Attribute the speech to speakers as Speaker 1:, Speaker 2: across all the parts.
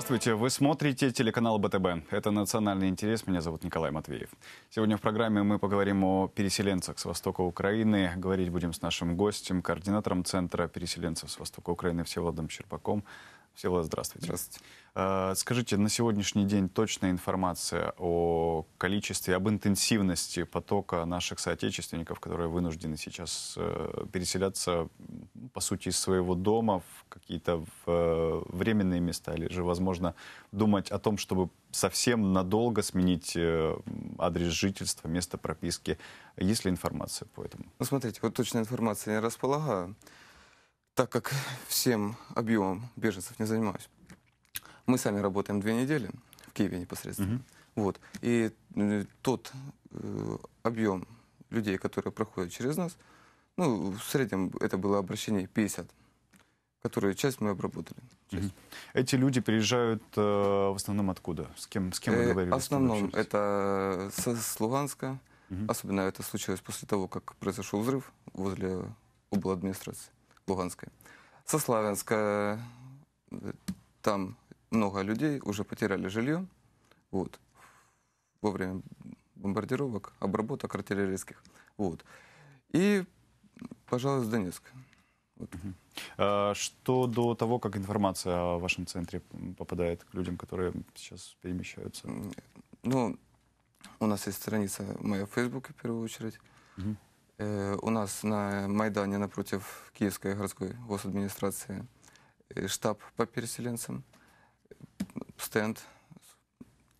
Speaker 1: Здравствуйте, вы смотрите телеканал БТБ. Это «Национальный интерес», меня зовут Николай Матвеев. Сегодня в программе мы поговорим о переселенцах с востока Украины. Говорить будем с нашим гостем, координатором Центра переселенцев с востока Украины Всеволодом Черпаком. Всего здравствуйте. Здравствуйте. Э, скажите, на сегодняшний день точная информация о количестве, об интенсивности потока наших соотечественников, которые вынуждены сейчас э, переселяться, по сути, из своего дома в какие-то э, временные места, или же, возможно, думать о том, чтобы совсем надолго сменить адрес жительства, место прописки. Есть ли информация по этому? Ну, смотрите, вот точной
Speaker 2: информации я располагаю так как всем объемом беженцев не занимаюсь. Мы сами работаем две недели в Киеве непосредственно. Угу. Вот. И э, тот э, объем людей, которые проходят через нас, ну, в среднем это было обращение 50 которые часть мы обработали. Часть. Угу. Эти люди приезжают э, в основном откуда? С кем, с кем вы э, говорили? Э, в основном это с, с Луганска. Угу. Особенно это случилось после того, как произошел взрыв возле обл. администрации. Луганской, со Славянска. Э, там много людей уже потеряли жилье вот, во время бомбардировок, обработок артиллерийских. Вот. И,
Speaker 1: пожалуй, с Вот. А что до того, как информация о вашем центре попадает к людям, которые сейчас перемещаются?
Speaker 2: Ну, у нас есть страница моя в Фейсбуке, в первую очередь. Угу. Э, у нас на Майдане напротив Киевской городской госадминистрации э, штаб по переселенцам,
Speaker 1: э, стенд –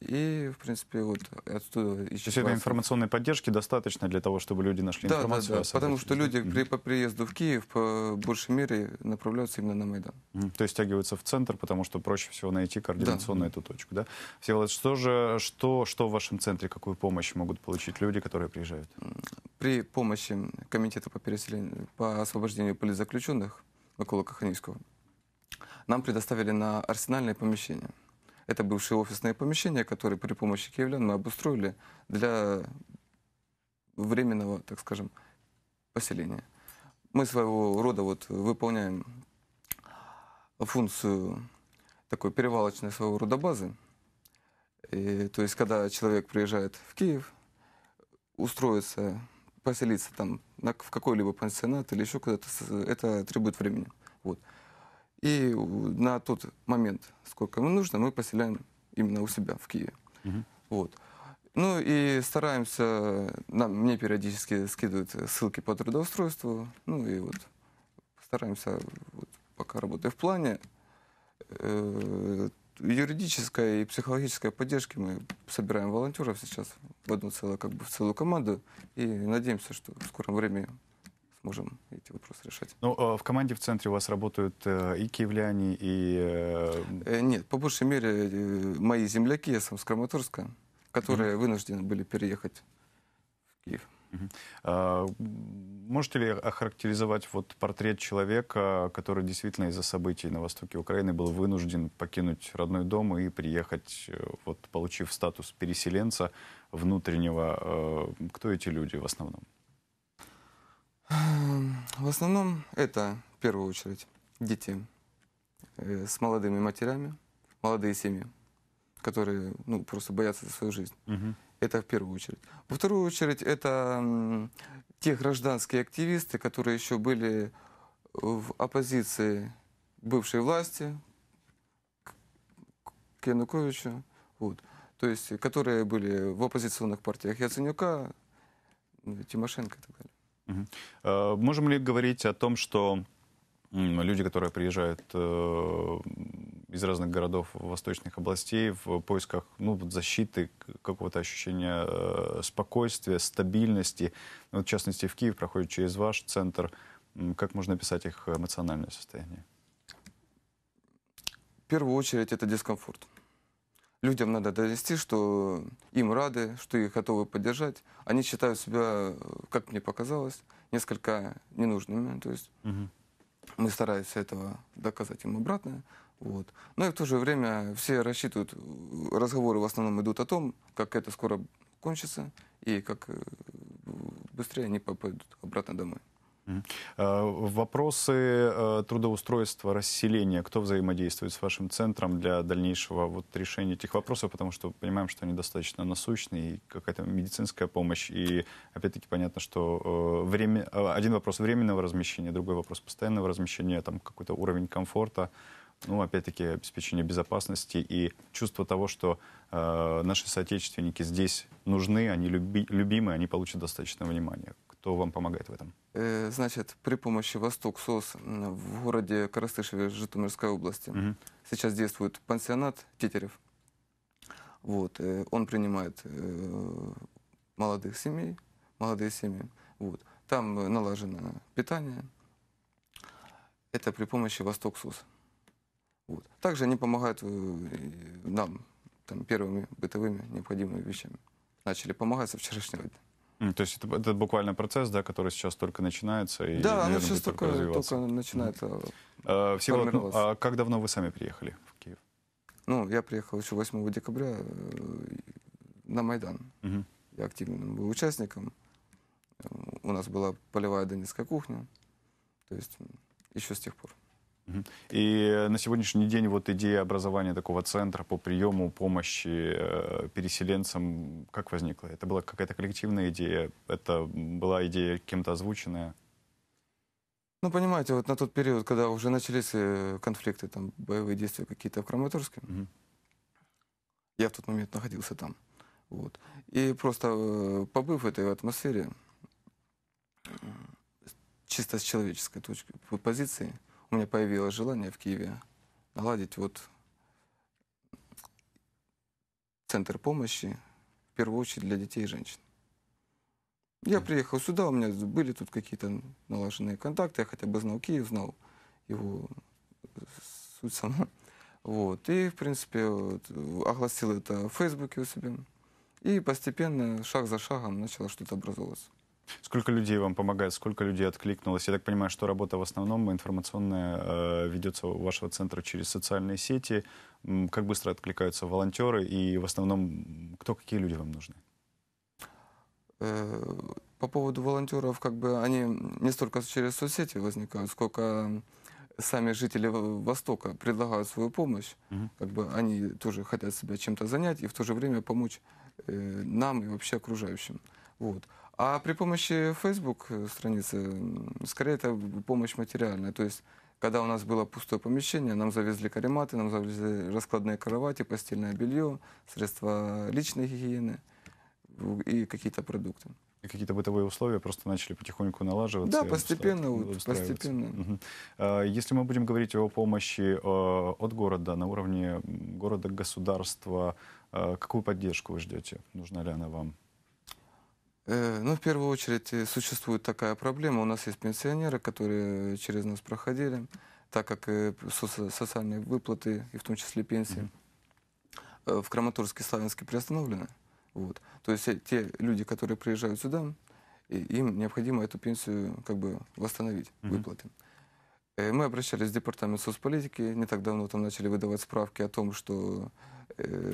Speaker 1: и, в принципе, вот отсюда... То есть этой информационной поддержки достаточно для того, чтобы люди нашли да, информацию? Да, да, потому что люди при, по приезду в Киев по большей мере направляются именно на Майдан. То есть тягиваются в центр, потому что проще всего найти координационную да. эту точку, да? Всеволод, что же, что, что в вашем центре, какую помощь могут получить люди, которые приезжают? При помощи Комитета по переселению,
Speaker 2: по освобождению политзаключенных около Каханинского, нам предоставили на арсенальное помещение – это бывшие офисные помещения, которые при помощи киевлян мы обустроили для временного, так скажем, поселения. Мы своего рода вот выполняем функцию такой перевалочной своего рода базы. И, то есть, когда человек приезжает в Киев, устроиться, поселиться там на, в какой-либо пансионат или еще куда-то, это требует времени. Вот. И на тот момент, сколько ему нужно, мы поселяем именно у себя в Киеве. Угу. Mm Вот. Ну и стараемся, нам, мне периодически скидывают ссылки по трудоустройству, ну и вот стараемся, вот, пока работаю в плане, э, юридической и психологической поддержки мы собираем волонтеров сейчас в одну целую, как бы в целую команду и надеемся, что в скором времени
Speaker 1: можем эти вопросы решать. Ну, а в команде в центре у вас работают э, и киевляне, и... Э,
Speaker 2: э, нет, по большей мере, мои земляки, я сам с Краматорска, которые mm
Speaker 1: вынуждены были переехать в Киев. А, можете ли охарактеризовать вот портрет человека, который действительно из-за событий на востоке Украины был вынужден покинуть родной дом и приехать, вот, получив статус переселенца внутреннего? кто эти люди в основном?
Speaker 2: В основном
Speaker 1: это, в первую очередь, дети э, с молодыми
Speaker 2: матерями, молодые семьи, которые ну, просто боятся за свою жизнь. Угу. Это в первую очередь. Во вторую очередь, это те гражданские активисты, которые еще были в оппозиции бывшей власти к Януковичу, вот, то есть, которые были в оппозиционных партиях Яценюка, ну, Тимошенко и так далее.
Speaker 1: Э, можем ли говорить о том, что люди, которые приезжают э, из разных городов восточных областей в поисках ну, защиты, какого-то ощущения э, спокойствия, стабильности, вот, в частности в Киев проходит через ваш центр, как можно описать их эмоциональное состояние?
Speaker 2: В первую очередь это дискомфорт людям надо донести, что им рады, что их готовы поддержать. Они считают себя, как мне показалось, несколько ненужными. То есть угу. мы стараемся этого доказать им обратное. Вот. Но и в то же время все рассчитывают, разговоры в основном идут о том, как это скоро
Speaker 1: кончится и как э, быстрее они попадут обратно домой. Э, вопросы э, трудоустройства, расселения. Кто взаимодействует с вашим центром для дальнейшего вот решения этих вопросов? Потому что понимаем, что они достаточно насущные. И какая-то медицинская помощь. И опять-таки понятно, что э, время... один вопрос временного размещения, другой вопрос постоянного размещения, там какой-то уровень комфорта. Ну, опять-таки, обеспечение безопасности и чувство того, что э, наши соотечественники здесь нужны, они люби, любимы, они получат достаточно внимания. Кто вам помогает в этом?
Speaker 2: Э, значит, при помощи Восток СОС в городе Коростышеве Житомирской области угу. сейчас действует пансионат Тетерев. Вот, э, он принимает э, молодых семей, молодые семьи. Вот. Там налажено питание. Это при помощи Восток СОС. Вот. Также они помогают нам там, первыми бытовыми необходимыми вещами.
Speaker 1: Начали помогать со вчерашнего дня. То есть это, это буквально процесс, да, который сейчас только начинается? И, да, наверное, оно сейчас только, только, начинает mm-hmm. а, Всего, а как давно вы сами приехали в Киев?
Speaker 2: Ну, я приехал еще 8 декабря э, на Майдан. Mm-hmm. Я активным был участником. Э, у нас была полевая донецкая кухня. То есть еще с тех пор.
Speaker 1: И на сегодняшний день вот идея образования такого центра по приему помощи э, переселенцам как возникла? Это была какая-то коллективная идея? Это была идея кем-то озвученная?
Speaker 2: Ну, понимаете, вот на тот период, когда уже начались э, конфликты, там, боевые действия какие-то в Краматорске, угу. я в тот момент находился там. Вот. И просто э, побыв в этой атмосфере, чисто с человеческой точки, позиции, у меня появилось желание в Киеве наладить вот центр помощи, в первую очередь для детей и женщин. Я приехал сюда, у меня были тут какие-то налаженные контакты, я хотя бы знал Киев, знал его суть сама. Вот. И, в принципе, вот, огласил это в Фейсбуке у себя. И постепенно, шаг за шагом, начало что-то образовываться.
Speaker 1: Сколько людей вам помогает, сколько людей откликнулось? Я так понимаю, что работа в основном информационная э, ведется у вашего центра через социальные сети. Как быстро откликаются волонтеры и в основном кто, какие люди вам нужны? Э, по поводу волонтеров, как бы они не столько
Speaker 2: через соцсети возникают, сколько сами жители Востока предлагают свою помощь, угу. как бы они тоже хотят себя чем-то занять и в то же время помочь э, нам и вообще окружающим. Вот. А при помощи Facebook э, страницы, скорее, это помощь материальная. То есть, когда у нас было пустое помещение, нам завезли карематы, нам завезли раскладные кровати, постельное белье, средства личной гигиены
Speaker 1: и какие-то продукты. И какие-то бытовые условия просто начали потихоньку налаживаться. Да, постепенно, вот, постепенно. Угу. Если мы будем говорить о помощи э, от города на уровне города, государства, э, какую поддержку вы ждете? Нужна ли она вам?
Speaker 2: Э, ну, в первую очередь, э, существует такая проблема. У нас есть пенсионеры, которые через нас проходили, так как э, социальные выплаты, и в том числе пенсии, в Краматорске и Славянске приостановлены. Вот. То есть те люди, которые приезжают сюда, им необходимо эту пенсию как бы восстановить, выплаты. Мы обращались в департамент соцполитики, не так давно там начали выдавать справки о том, что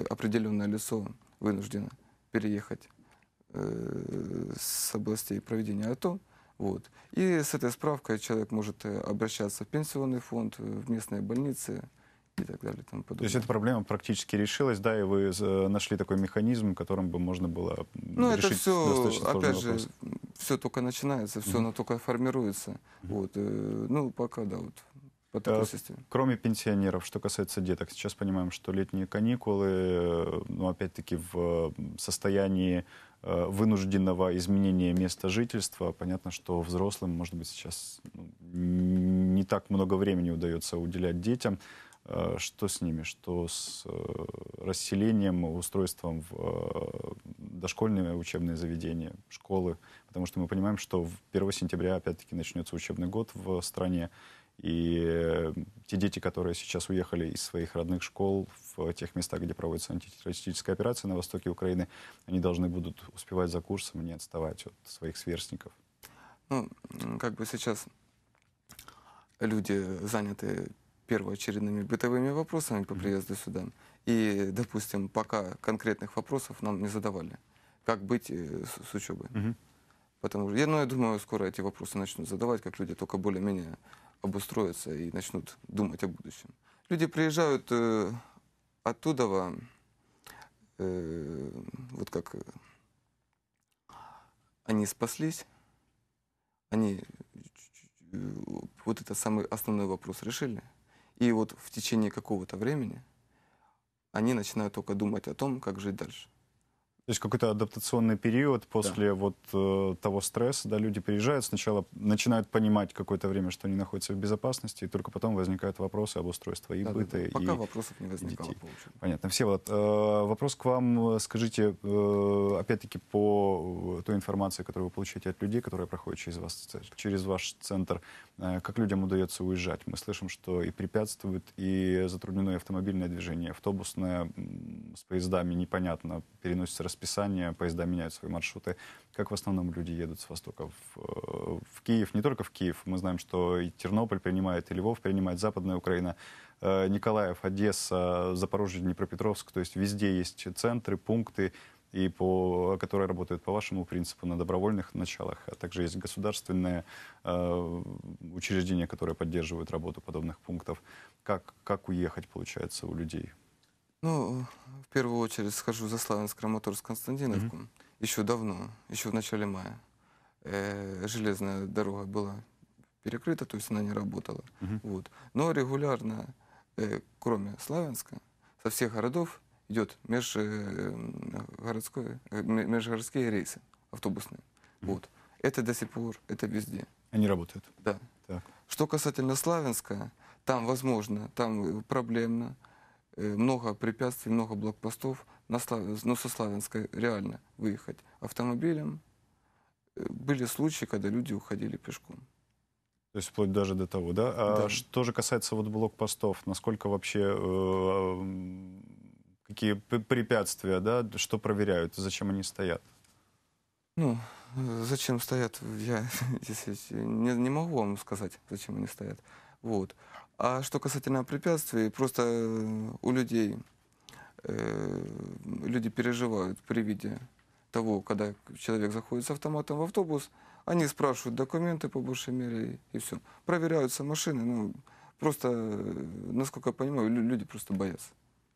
Speaker 2: определенное лицо вынуждено переехать Э, с областей проведения АТО. Вот. И с этой справкой человек может э, обращаться в пенсионный фонд, э, в местные больницы и так далее.
Speaker 1: Тому подобное. То есть эта проблема практически решилась, да, и вы нашли такой механизм, которым бы можно было ну, решить это все, опять же,
Speaker 2: все только начинается, все mm-hmm. оно только формируется. Mm-hmm. Вот.
Speaker 1: Ну,
Speaker 2: пока, да, вот
Speaker 1: вот э, такой системе? Кроме пенсионеров, что касается деток, сейчас понимаем, что летние каникулы, э, ну, опять-таки, в состоянии э, вынужденного изменения места жительства. Понятно, что взрослым, может быть, сейчас ну, не так много времени удается уделять детям. Что с ними? Что с расселением, устройством в дошкольные учебные заведения, школы? Потому что мы понимаем, что в 1 сентября опять-таки начнется учебный год в стране. И э, те дети, которые сейчас уехали из своих родных школ в тех местах, где проводится антитеррористическая операция на востоке Украины, они должны будут успевать за курсом, не отставать от своих сверстников.
Speaker 2: Ну, как бы сейчас люди заняты первоочередными бытовыми вопросами по приезду сюда. И, допустим, пока конкретных вопросов нам не задавали. Как быть э, с, с учебой? Угу. Потому что, я, ну, я думаю, скоро эти вопросы начнут задавать, как люди только более-менее обустроятся и начнут думать о будущем. Люди приезжают э, оттуда, э, вот как э, они спаслись, они э, вот это самый основной вопрос решили. И вот в течение какого-то времени
Speaker 1: они начинают только думать о том, как жить дальше. То есть какой-то адаптационный период после да. вот э, того стресса, да, люди приезжают, сначала начинают понимать какое-то время, что они находятся в безопасности, и только потом возникают вопросы об устройстве и да, быта, да, да. Пока и вопросов не возникало, детей. Получили. Понятно. Все, вот, э, вопрос к вам, скажите, э, опять-таки, по э, той информации, которую вы получаете от людей, которая проходит через, вас, через ваш центр, э, как людям удается уезжать? Мы слышим, что и препятствуют, и затруднено автомобильное движение, автобусное, с поездами непонятно, переносится расписание, поезда меняют свои маршруты. Как в основном люди едут с Востока в, э, в Киев? Не только в Киев. Мы знаем, что и Тернополь принимает, и Львов принимает, Западная Украина. Э, Николаев, Одесса, Запорожье, Днепропетровск. То есть везде есть центры, пункты, и по, которые работают по вашему принципу на добровольных началах. А также есть государственные э, учреждения, которые поддерживают работу подобных пунктов. Как, как уехать, получается, у людей?
Speaker 2: Ну, в первую очередь схожу за Славянск, Краматорск, Константиновку. Мгм. Еще давно, еще в начале мая. Э, железная дорога была перекрыта, то есть она не работала. Мгм. Вот. Но регулярно, э, кроме Славянска, со всех городов идет меж, э, э м, городской- межгородские рейсы автобусные. Вот. Это до сих пор, это везде. Они работают. Да. Так. Что касательно Славянска, там возможно, там э, проблемно. Э, много препятствий, много блокпостов. На Слав... Ну, со Славянска реально выехать
Speaker 1: автомобилем. Э, были случаи, когда люди уходили пешком. То есть вплоть даже до того, да? А да. что же касается вот блокпостов, насколько вообще э, какие препятствия, да, что проверяют, зачем они стоят?
Speaker 2: Ну, зачем стоят, я, здесь не, не могу вам сказать, зачем они стоят. Вот. А что касательно препятствий, просто э, у людей э, люди переживают при виде того, когда человек заходит с автоматом в автобус, они спрашивают документы по большей мере и все. Проверяются машины, ну, просто, э, насколько я понимаю, люди просто
Speaker 1: боятся.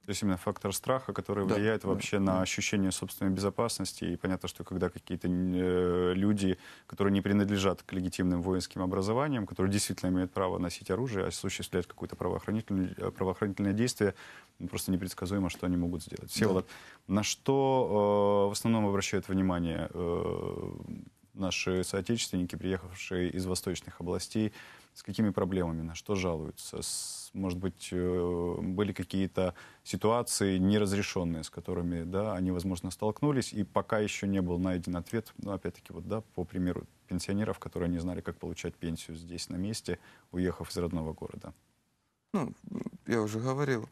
Speaker 1: То есть именно фактор страха, который да, влияет вообще да, на ощущение собственной безопасности. И понятно, что когда какие-то э, люди, которые не принадлежат к легитимным воинским образованиям, которые действительно имеют право носить оружие, осуществлять какое-то правоохранительное, э, правоохранительное действие, ну, просто непредсказуемо, что они могут сделать. Всеволод, да. на что э, в основном обращают внимание э, наши соотечественники, приехавшие из восточных областей, с какими проблемами, на что жалуются? С, может быть, э, были какие-то ситуации неразрешенные, с которыми да, они, возможно, столкнулись, и пока еще не был найден ответ, ну, опять-таки, вот, да, по примеру пенсионеров, которые не знали, как получать пенсию здесь, на месте, уехав из родного города.
Speaker 2: Ну, я уже говорил,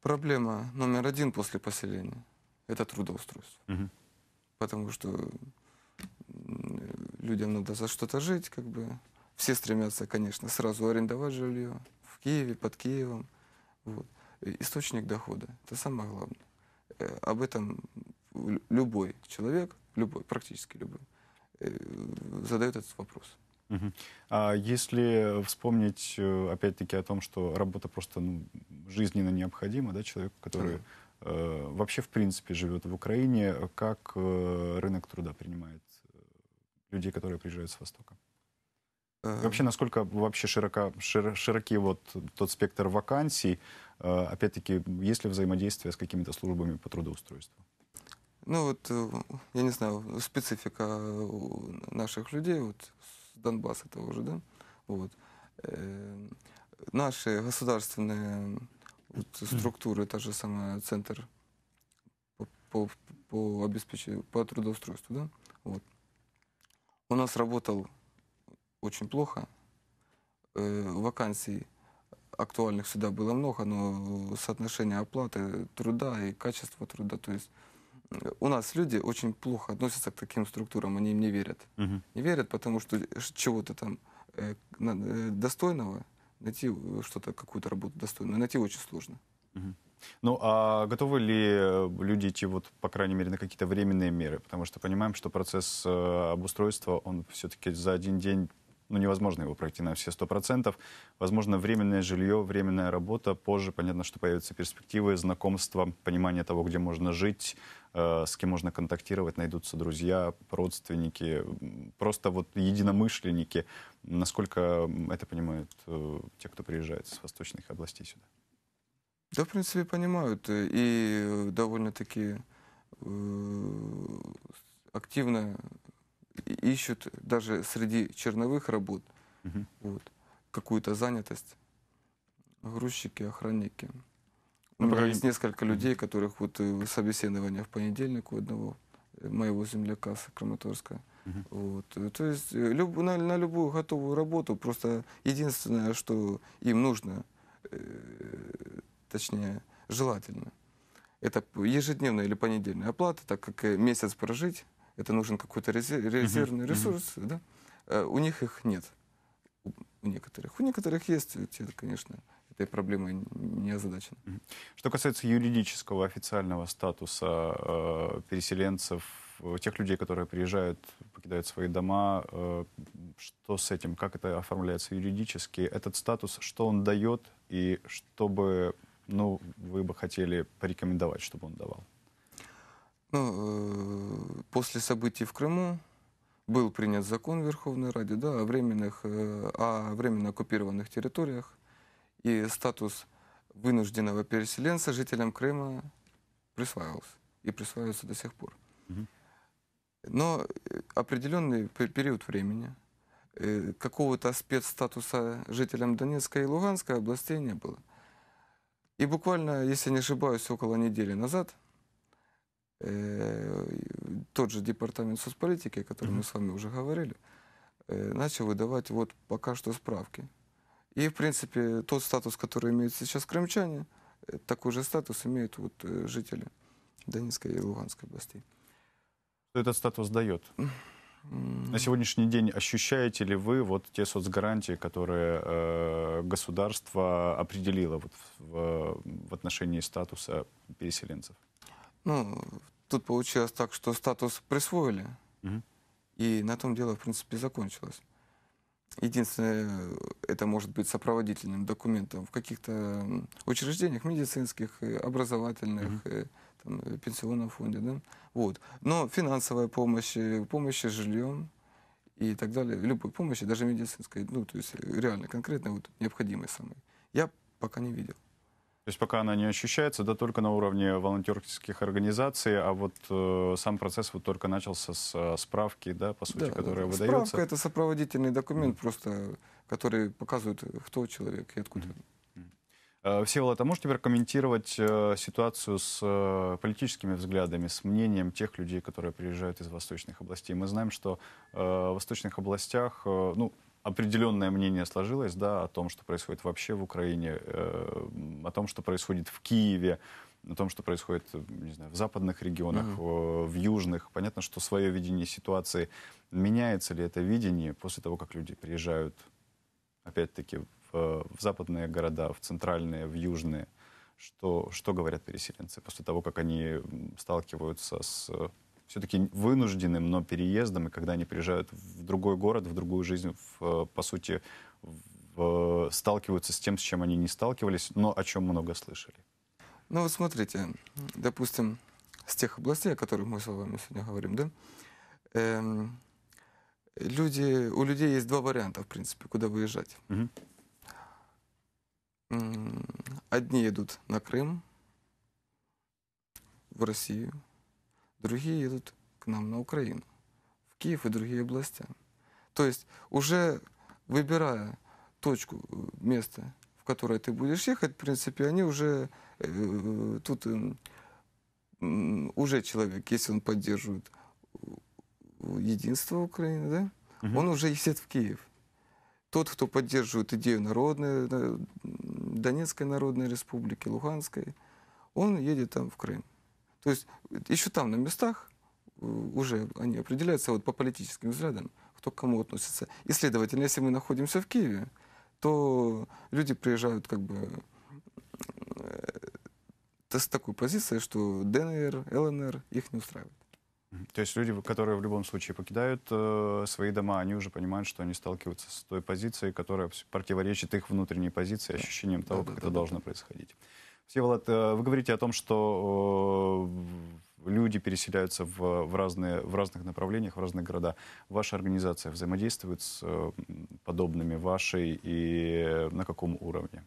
Speaker 2: проблема номер один после поселения – это трудоустройство. Угу. Потому что людям надо за что-то жить, как бы. Все стремятся, конечно, сразу арендовать жилье в Киеве, под Киевом. Вот. Источник дохода – это самое главное. Э, об этом любой человек, любой, практически любой, э, задает этот вопрос.
Speaker 1: Угу. А если вспомнить, э, опять-таки, о том, что работа просто ну, жизненно необходима, да, человеку, который да. э, вообще, в принципе, живет в Украине, как э, рынок труда принимает людей, которые приезжают с Востока? Э, вообще, насколько вообще широко, шир, широки вот тот спектр вакансий, э, опять-таки, есть ли взаимодействие с какими-то службами по трудоустройству?
Speaker 2: Ну вот, э, я не знаю, специфика наших людей, вот с Донбасса того же, да, вот. Э, наши государственные вот, структуры, та же самая центр по, по, по обеспечению, по трудоустройству, да, вот, у нас работал очень плохо. Э, вакансий актуальных сюда было много, но соотношение оплаты труда и качества труда, то есть э, у нас люди очень плохо относятся к таким структурам, они им не верят. Угу. Не верят, потому что э, чего-то там достойного, найти что-то, какую-то работу достойную, найти очень сложно.
Speaker 1: Угу. Ну, а готовы ли э, люди идти, вот, по крайней мере, на какие-то временные меры? Потому что понимаем, что процесс э, обустройства, он все-таки за один день ну, невозможно его пройти на все сто процентов. Возможно, временное жилье, временная работа. Позже, понятно, что появятся перспективы, знакомства, понимание того, где можно жить, э, с кем можно контактировать, найдутся друзья, родственники, просто вот единомышленники. Насколько это понимают э, те, кто приезжает с восточных областей сюда?
Speaker 2: Да, в принципе, понимают. Э, и довольно-таки э, активно ищут даже среди черновых работ угу. вот, какую-то занятость. Грузчики, охранники. У ну, меня есть несколько людей, которых вот э, собеседование в понедельник у одного моего земляка с Краматорска. Угу. Вот. Э, то есть люб, на, на любую готовую работу, просто единственное, что им нужно, точнее, желательно. Это ежедневная или понедельная оплата, так как э, месяц прожить, это нужен какой-то резервный ресурс, uh-huh. да? Э, у них их нет, у некоторых. У некоторых есть, те, конечно,
Speaker 1: этой проблемой не озадачена. Что касается юридического официального статуса э, переселенцев, тех людей, которые приезжают, покидают свои дома, э, что с этим, как это оформляется юридически, этот статус, что он дает и чтобы ну, вы бы хотели порекомендовать, чтобы он давал?
Speaker 2: Ну, э, после событий в Крыму был принят закон Верховной Ради да, о, временных, э, о временно оккупированных территориях и статус вынужденного переселенца жителям Крыма присваивался и присваивается до сих пор. Но э, определенный период времени какого-то спецстатуса жителям Донецкой и Луганской областей не было. И буквально, если не ошибаюсь, около недели назад э, тот же департамент соцполитики, о котором mm-hmm. мы с вами уже говорили, э, начал выдавать вот пока что справки. И, в принципе, тот статус, который имеют сейчас крымчане, э, такой же статус имеют вот э, жители Донецкой и Луганской областей.
Speaker 1: Что этот статус дает? На сегодняшний день ощущаете ли вы вот те соцгарантии, которые э, государство определило вот в, в отношении статуса переселенцев? Ну, тут получилось так, что статус
Speaker 2: присвоили, угу. и на том дело, в принципе, закончилось. Единственное, это может быть сопроводительным документом в каких-то учреждениях медицинских, э, образовательных, угу пенсионном фонде, да? Вот. Но финансовая помощь, э, помощь жильем и так далее, любой помощи, даже медицинской, ну, то есть
Speaker 1: э, реально, конкретно вот необходимой самой, я пока не видел. То есть пока она не ощущается, да, только на уровне волонтерских организаций, а вот э, сам процесс вот только начался с э, справки, да, по сути, да, которая да. выдается. Справка — это
Speaker 2: сопроводительный документ mm. просто,
Speaker 1: который показывает, кто человек и откуда. Mm. Э, Всеволод, а можешь теперь комментировать э, ситуацию с э, политическими взглядами, с мнением тех людей, которые приезжают из восточных областей? Мы знаем, что в восточных областях, ну, определенное мнение сложилось, да, о том, что происходит вообще в Украине, о том, что происходит в Киеве, о том, что происходит не знаю, в западных регионах, mm-hmm. в южных. Понятно, что свое видение ситуации меняется ли это видение после того, как люди приезжают, опять-таки, Э, в западные города, в центральные, в южные, что, что говорят переселенцы после того, как они сталкиваются с э, все-таки вынужденным, но переездом, и когда они приезжают в другой город, в другую жизнь, в, э, по сути, в, сталкиваются с тем, с чем они не сталкивались, но о чем много слышали.
Speaker 2: Ну вот смотрите, допустим, с тех областей, о которых мы с вами сегодня говорим, да, эм, люди, у людей есть два варианта, в принципе, куда выезжать. Угу. Одни едут на Крым, в Россию, другие едут к нам на Украину, в Киев и другие области. То есть уже выбирая точку, э, место, в которое ты будешь ехать, в принципе, они уже э, тут э, уже человек, если он поддерживает единство Украины, да, угу. он уже едет в Киев. Тот, кто поддерживает идею народной, Донецкой Народной Республики, Луганской, он едет там в Крым. То есть еще там на местах э, уже они определяются вот по политическим взглядам, кто к кому относится. И, следовательно, если мы находимся в Киеве, то люди приезжают как бы э, с такой позицией, что ДНР, ЛНР их не устраивает.
Speaker 1: То есть люди, которые в любом случае покидают э, свои дома, они уже понимают, что они сталкиваются с той позицией, которая противоречит их внутренней позиции, да. того, да, как да, это да, должно да. происходить. Всеволод, э, вы говорите о том, что э, люди переселяются в, в, разные, в разных направлениях, в разные города. Ваша организация взаимодействует с э, подобными вашей и на каком уровне?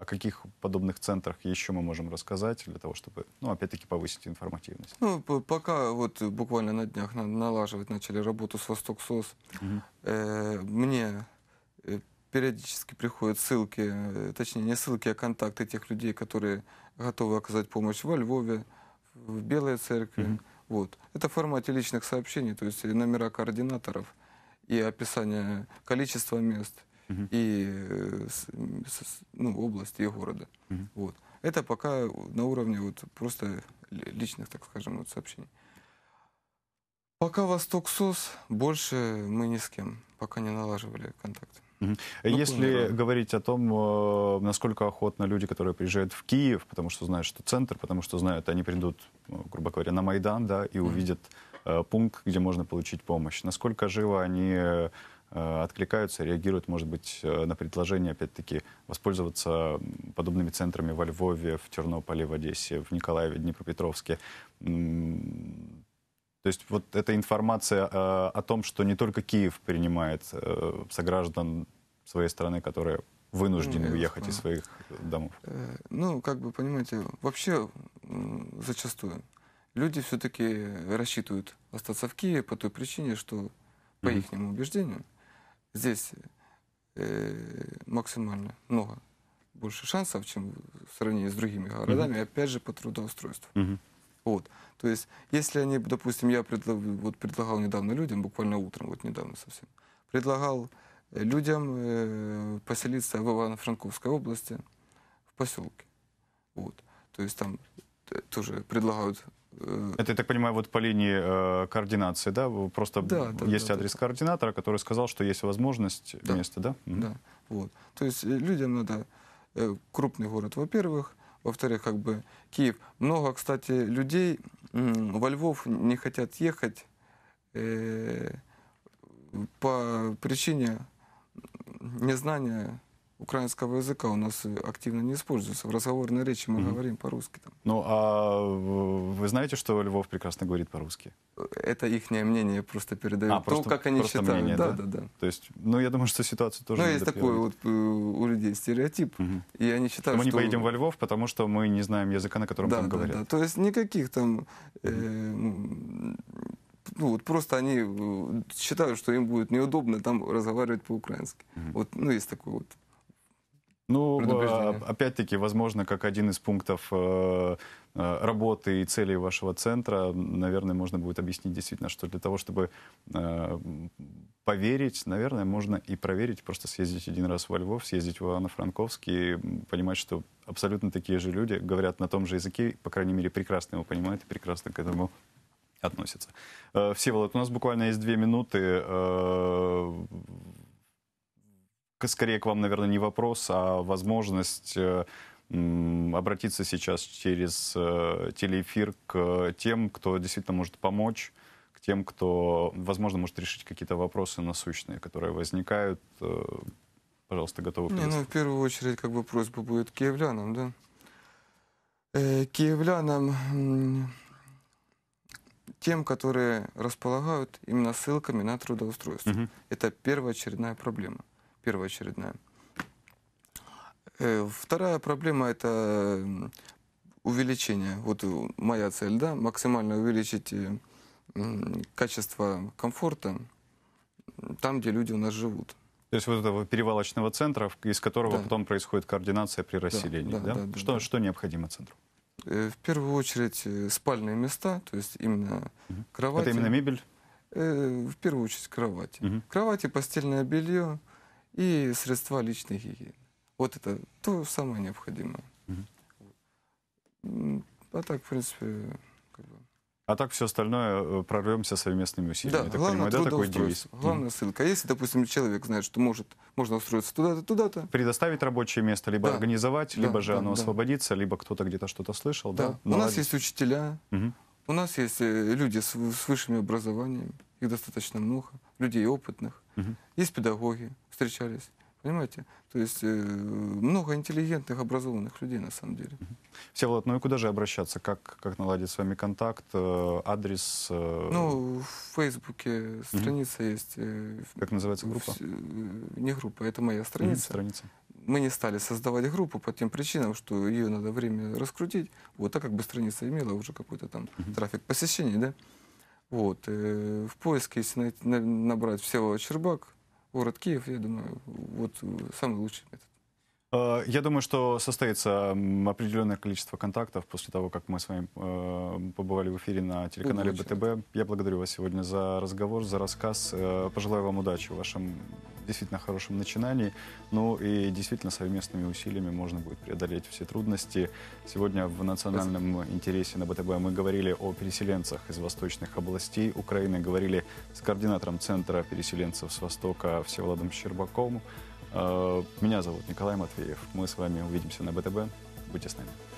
Speaker 1: о каких подобных центрах еще мы можем рассказать для того, чтобы, ну, опять-таки, повысить информативность?
Speaker 2: Ну, пока вот буквально на днях налаживать начали работу с Востоксос. угу. э, мне э, периодически приходят ссылки, э, точнее, не ссылки, а контакты тех людей, которые готовы оказать помощь во Львове, в Белой церкви. mm Вот. Это в формате личных сообщений, то есть номера координаторов и описание количества мест – и э, ну, области и города. Угу. Вот. Это пока на уровне вот просто личных, так скажем, вот сообщений. Пока Восток СОС, больше мы ни с кем пока не налаживали контакты.
Speaker 1: Ну, Если говорить о том, э, насколько охотно люди, которые приезжают в Киев, потому что знают, что центр, потому что знают, они придут, ну, грубо говоря, на Майдан, да, и увидят э, пункт, где можно получить помощь. Насколько живо они Э, откликаются, реагируют, может быть, э, на предложение, опять-таки, воспользоваться подобными центрами во Львове, в Тернополе, в Одессе, в Николаеве, Днепропетровске. То есть вот эта информация э, о том, что не только Киев принимает сограждан своей страны, которые вынуждены ну, уехать из своих домов.
Speaker 2: Ну, как бы, понимаете, вообще зачастую люди все-таки рассчитывают остаться в Киеве по той причине, что по mm-hmm. их убеждению, здесь э, максимально много больше шансов, чем в сравнении с другими городами, mm-hmm. опять же, по трудоустройству. Mm-hmm. Вот. То есть, если они, допустим, я предл... вот предлагал недавно людям, буквально утром, вот недавно совсем, предлагал э, людям э, поселиться в Ивано-Франковской области,
Speaker 1: в поселке. Вот. То есть там э, тоже предлагают Э, Это, я так понимаю, вот по линии э, координации, да? Просто да, да, есть да, адрес да. координатора, который сказал, что есть возможность да. места, да? Угу. Да, вот. То есть э, людям надо э, крупный город, во-первых, во-вторых, как
Speaker 2: бы Киев. Много, кстати, людей во Львов не хотят ехать э, по причине незнания украинского языка у нас активно не используется. В разговорной речи мы mm говорим
Speaker 1: по-русски. Там. Ну, а вы знаете, что Львов прекрасно говорит по-русски? Это их мнение просто передаю. А, просто, то, как они считают. Мнение, да, да, да, То есть, ну, я думаю, что ситуация тоже... Ну, есть такой вот э, у людей стереотип, угу. и они считают, что... Мы не что... поедем во Львов, потому что мы не знаем языка, на котором да, там да, говорят. Да, да
Speaker 2: то есть никаких там... Э, ну, вот просто они э, считают, что им будет неудобно там разговаривать по-украински. Угу. Вот, ну, есть такой вот
Speaker 1: ну, а, опять-таки, возможно, как один из пунктов э, э, работы и целей вашего центра, наверное, можно будет объяснить действительно, что для того, чтобы э, поверить, наверное, можно и проверить, просто съездить один раз во Львов, съездить в Ивано-Франковск и понимать, что абсолютно такие же люди говорят на том же языке, по крайней мере, прекрасно его понимают и прекрасно к этому относятся. Всеволод, у нас буквально есть две минуты скорее к вам, наверное, не вопрос, а возможность э, обратиться сейчас через э, телеэфир к э, тем, кто действительно может помочь, к тем, кто, возможно, может решить какие-то вопросы насущные, которые возникают. Пожалуйста, готовы Не, ну, в
Speaker 2: первую очередь, как бы просьба будет к киевлянам, да. киевлянам, тем, которые располагают именно ссылками на трудоустройство. Угу. Это первоочередная проблема первоочередная. Э, вторая проблема – это увеличение. Вот моя цель, да, максимально увеличить э,
Speaker 1: качество комфорта там, где люди у нас живут. То есть вот этого перевалочного центра, из которого да. потом происходит координация при расселении, да? да, да? да, да что, да. что необходимо центру? Э, в первую очередь спальные места, то есть именно угу. кровати. Это именно мебель?
Speaker 2: В первую очередь кровать. Угу. и постельное белье – и средства личной гигиены. Вот это то самое необходимое. Угу. А так, в принципе, как бы...
Speaker 1: А так все остальное э, прорвемся совместными усилиями. Да, так главное, понимаю, да, такой девиз? Главная ссылка. А если, допустим, человек знает, что может, можно устроиться
Speaker 2: туда-то, туда-то.
Speaker 1: Предоставить рабочее место, либо да. организовать, да, либо же да, оно да. освободится, либо кто-то где-то что-то слышал. Да. да? У нас есть
Speaker 2: учителя,
Speaker 1: угу. у нас есть э, люди с, с высшими образованиями,
Speaker 2: их достаточно много, людей опытных. Угу. Есть педагоги, встречались. Понимаете? То есть э, много интеллигентных, образованных людей на самом деле.
Speaker 1: Всеволод, ну и куда же обращаться? Как, как наладить с вами контакт? Э, адрес? Э...
Speaker 2: Ну, в Фейсбуке страница mm есть. Э, как называется группа? В, э, не группа, это моя страница. mm страница. Мы не стали создавать группу по тем причинам, что ее надо время раскрутить. Вот так как бы страница имела уже какой-то там mm трафик посещений, да? Вот. И э, в поиске, если набрать Всеволод Чербак, город Киев, я думаю, вот самый лучший метод.
Speaker 1: Э, я думаю, что состоится определенное количество контактов после того, как мы с вами э, побывали в эфире на телеканале БТБ. Я благодарю вас сегодня за разговор, за рассказ. Э, пожелаю вам удачи в вашем действительно хорошем начинании. Ну и действительно совместными усилиями можно будет преодолеть все трудности. Сегодня в национальном интересе на БТБ мы говорили о переселенцах из восточных областей Украины, говорили с координатором Центра переселенцев с Востока Всеволодом Щербаковым. Э, меня зовут Николай Матвеев. Мы с вами увидимся на БТБ. Будьте с нами.